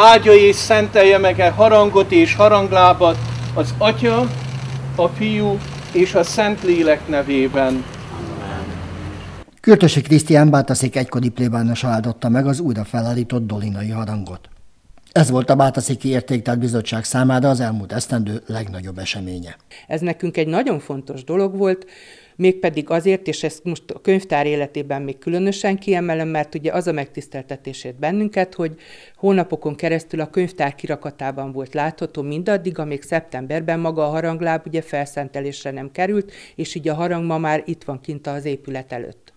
áldja és szentelje meg e harangot és haranglábat az Atya, a Fiú és a Szent Lélek nevében. Kürtösi Krisztián Bátaszék egykori plébános áldotta meg az újra felállított dolinai harangot. Ez volt a Bátaszéki Értéktár Bizottság számára az elmúlt esztendő legnagyobb eseménye. Ez nekünk egy nagyon fontos dolog volt, mégpedig azért, és ezt most a könyvtár életében még különösen kiemelem, mert ugye az a megtiszteltetését bennünket, hogy hónapokon keresztül a könyvtár kirakatában volt látható mindaddig, amíg szeptemberben maga a harangláb ugye felszentelésre nem került, és így a harang ma már itt van kint az épület előtt.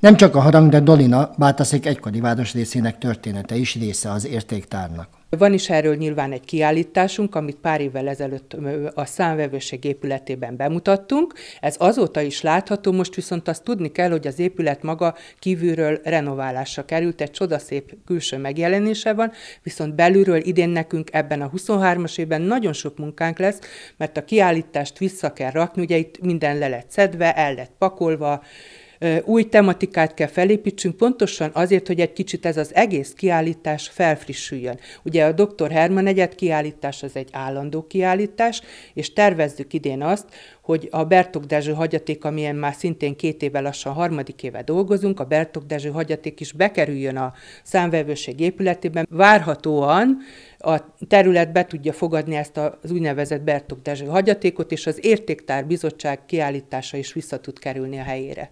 Nem csak a harang, de Dolina Bátaszék egykori város részének története is része az értéktárnak. Van is erről nyilván egy kiállításunk, amit pár évvel ezelőtt a számvevőség épületében bemutattunk. Ez azóta is látható, most viszont azt tudni kell, hogy az épület maga kívülről renoválásra került, egy csodaszép külső megjelenése van, viszont belülről idén nekünk ebben a 23-as évben nagyon sok munkánk lesz, mert a kiállítást vissza kell rakni, ugye itt minden le lett szedve, el lett pakolva, új tematikát kell felépítsünk, pontosan azért, hogy egy kicsit ez az egész kiállítás felfrissüljön. Ugye a Dr. Herman egyet kiállítás az egy állandó kiállítás, és tervezzük idén azt, hogy a Bertok Dezső hagyaték, amilyen már szintén két éve lassan harmadik éve dolgozunk, a Bertok Dezső hagyaték is bekerüljön a számvevőség épületében. Várhatóan a terület be tudja fogadni ezt az úgynevezett Bertok Dezső hagyatékot, és az Értéktár Bizottság kiállítása is vissza tud kerülni a helyére.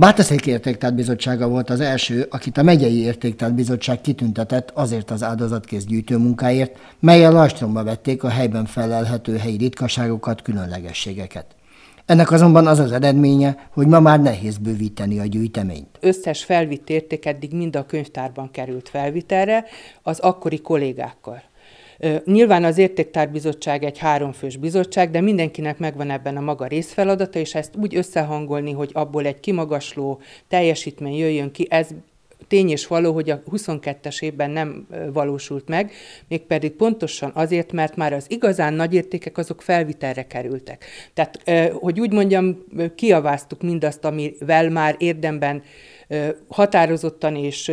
Bátaszék Értéktárt Bizottsága volt az első, akit a megyei Értéktárt Bizottság kitüntetett azért az áldozatkész gyűjtő munkáért, melyel lajstromba vették a helyben felelhető helyi ritkaságokat, különlegességeket. Ennek azonban az az eredménye, hogy ma már nehéz bővíteni a gyűjteményt. Összes felvitt érték eddig mind a könyvtárban került felvitelre az akkori kollégákkal. Nyilván az Értéktárbizottság egy háromfős bizottság, de mindenkinek megvan ebben a maga részfeladata, és ezt úgy összehangolni, hogy abból egy kimagasló teljesítmény jöjjön ki, ez tény és való, hogy a 22-es évben nem valósult meg, mégpedig pontosan azért, mert már az igazán nagy értékek azok felvitelre kerültek. Tehát, hogy úgy mondjam, kiaváztuk mindazt, amivel már érdemben határozottan és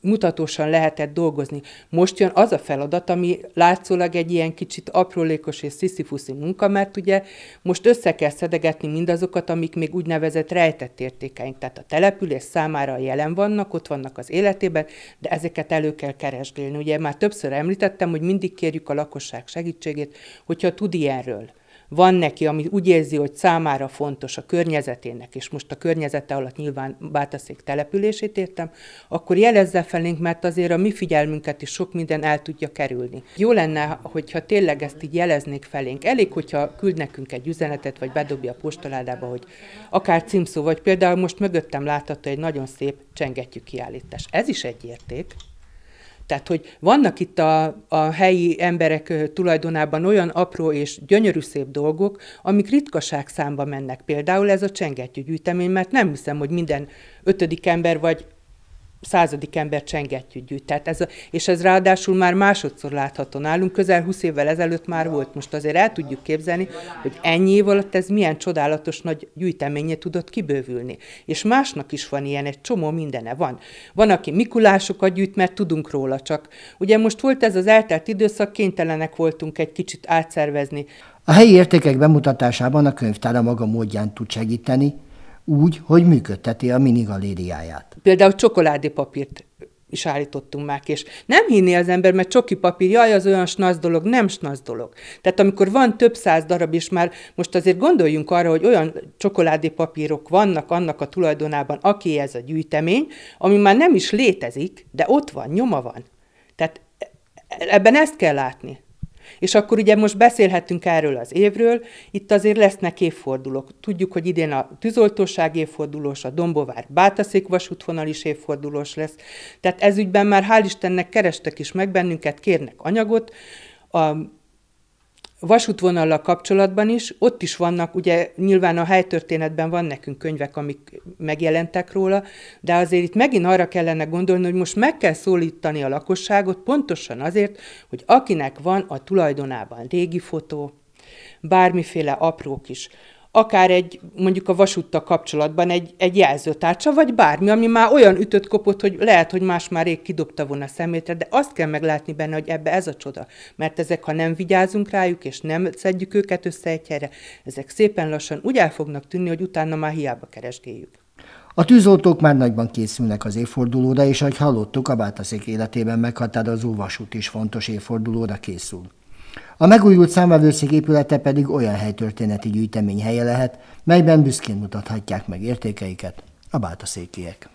mutatósan lehetett dolgozni. Most jön az a feladat, ami látszólag egy ilyen kicsit aprólékos és sziszifuszi munka, mert ugye most össze kell szedegetni mindazokat, amik még úgynevezett rejtett értékeink. Tehát a település számára jelen vannak, ott vannak az életében, de ezeket elő kell keresgélni. Ugye már többször említettem, hogy mindig kérjük a lakosság segítségét, hogyha tud ilyenről van neki, ami úgy érzi, hogy számára fontos a környezetének, és most a környezete alatt nyilván Bátaszék települését értem, akkor jelezze felénk, mert azért a mi figyelmünket is sok minden el tudja kerülni. Jó lenne, hogyha tényleg ezt így jeleznék felénk. Elég, hogyha küld nekünk egy üzenetet, vagy bedobja a postaládába, hogy akár címszó, vagy például most mögöttem látható egy nagyon szép csengetjük kiállítás. Ez is egy érték. Tehát, hogy vannak itt a, a helyi emberek tulajdonában olyan apró és gyönyörű szép dolgok, amik ritkaság számba mennek. Például ez a csengettyű gyűjtemény, mert nem hiszem, hogy minden ötödik ember vagy századik ember csengettyűt gyűjt. Tehát ez, a, és ez ráadásul már másodszor látható nálunk, közel 20 évvel ezelőtt már volt. Most azért el tudjuk képzelni, hogy ennyi év alatt ez milyen csodálatos nagy gyűjteménye tudott kibővülni. És másnak is van ilyen, egy csomó mindene van. Van, aki Mikulásokat gyűjt, mert tudunk róla csak. Ugye most volt ez az eltelt időszak, kénytelenek voltunk egy kicsit átszervezni. A helyi értékek bemutatásában a könyvtár a maga módján tud segíteni, úgy, hogy működteti a minigalériáját. Például csokoládépapírt is állítottunk már, és nem hinni az ember, mert csoki papír, jaj, az olyan snaz dolog, nem snaz dolog. Tehát amikor van több száz darab, és már most azért gondoljunk arra, hogy olyan csokoládépapírok vannak annak a tulajdonában, aki ez a gyűjtemény, ami már nem is létezik, de ott van, nyoma van. Tehát e-, e-, ebben ezt kell látni. És akkor ugye most beszélhetünk erről az évről, itt azért lesznek évfordulók. Tudjuk, hogy idén a tűzoltóság évfordulós, a Dombovár Bátaszék vasútvonal is évfordulós lesz. Tehát ezügyben már hál' Istennek kerestek is meg bennünket, kérnek anyagot, a vasútvonallal kapcsolatban is, ott is vannak, ugye nyilván a helytörténetben van nekünk könyvek, amik megjelentek róla, de azért itt megint arra kellene gondolni, hogy most meg kell szólítani a lakosságot pontosan azért, hogy akinek van a tulajdonában régi fotó, bármiféle apró kis akár egy, mondjuk a vasúttal kapcsolatban egy, egy jelzőtárcsa, vagy bármi, ami már olyan ütött kopott, hogy lehet, hogy más már rég kidobta volna a szemétre, de azt kell meglátni benne, hogy ebbe ez a csoda. Mert ezek, ha nem vigyázunk rájuk, és nem szedjük őket össze egy helyre, ezek szépen lassan úgy el fognak tűnni, hogy utána már hiába keresgéljük. A tűzoltók már nagyban készülnek az évfordulóra, és ahogy hallottuk, a Bátaszék életében meghatározó vasút is fontos évfordulóra készül. A megújult számvevőszék épülete pedig olyan helytörténeti gyűjtemény helye lehet, melyben büszkén mutathatják meg értékeiket a bátaszékiek.